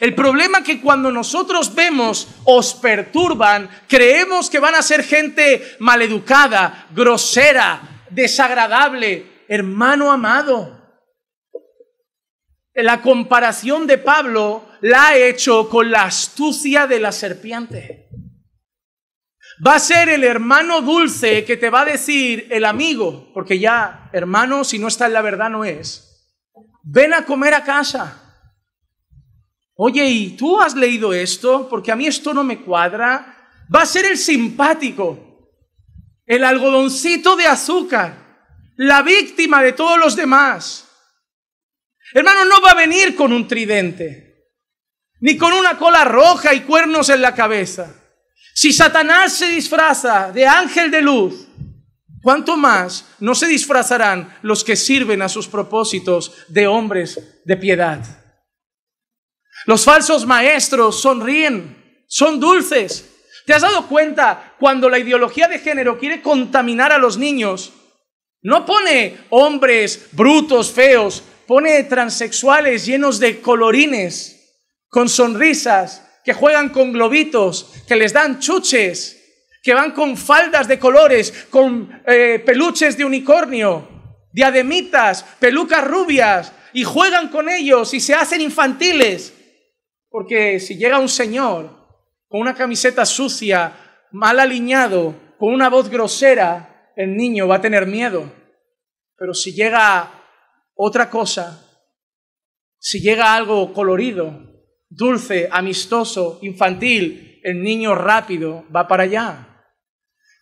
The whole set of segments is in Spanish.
El problema que cuando nosotros vemos os perturban, creemos que van a ser gente maleducada, grosera, desagradable. Hermano amado, la comparación de Pablo la ha hecho con la astucia de la serpiente. Va a ser el hermano dulce que te va a decir el amigo, porque ya hermano, si no está en la verdad, no es. Ven a comer a casa oye, ¿y tú has leído esto? Porque a mí esto no me cuadra. Va a ser el simpático, el algodoncito de azúcar, la víctima de todos los demás. Hermano, no va a venir con un tridente, ni con una cola roja y cuernos en la cabeza. Si Satanás se disfraza de ángel de luz, ¿cuánto más no se disfrazarán los que sirven a sus propósitos de hombres de piedad? Los falsos maestros sonríen, son dulces. ¿Te has dado cuenta cuando la ideología de género quiere contaminar a los niños? No pone hombres brutos, feos, pone transexuales llenos de colorines, con sonrisas, que juegan con globitos, que les dan chuches, que van con faldas de colores, con eh, peluches de unicornio, diademitas, pelucas rubias, y juegan con ellos y se hacen infantiles. Porque si llega un señor con una camiseta sucia, mal alineado, con una voz grosera, el niño va a tener miedo. Pero si llega otra cosa, si llega algo colorido, dulce, amistoso, infantil, el niño rápido va para allá.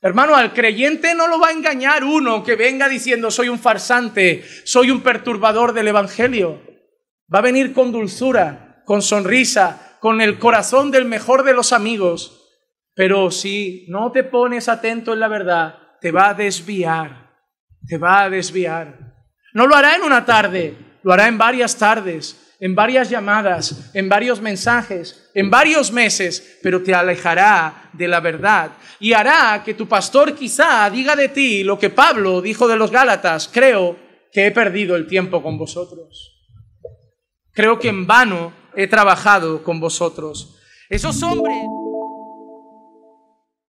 Hermano, al creyente no lo va a engañar uno que venga diciendo soy un farsante, soy un perturbador del Evangelio. Va a venir con dulzura, con sonrisa, con el corazón del mejor de los amigos, pero si no te pones atento en la verdad, te va a desviar, te va a desviar. No lo hará en una tarde, lo hará en varias tardes, en varias llamadas, en varios mensajes, en varios meses, pero te alejará de la verdad y hará que tu pastor quizá diga de ti lo que Pablo dijo de los Gálatas, creo que he perdido el tiempo con vosotros. Creo que en vano he trabajado con vosotros. Esos hombres...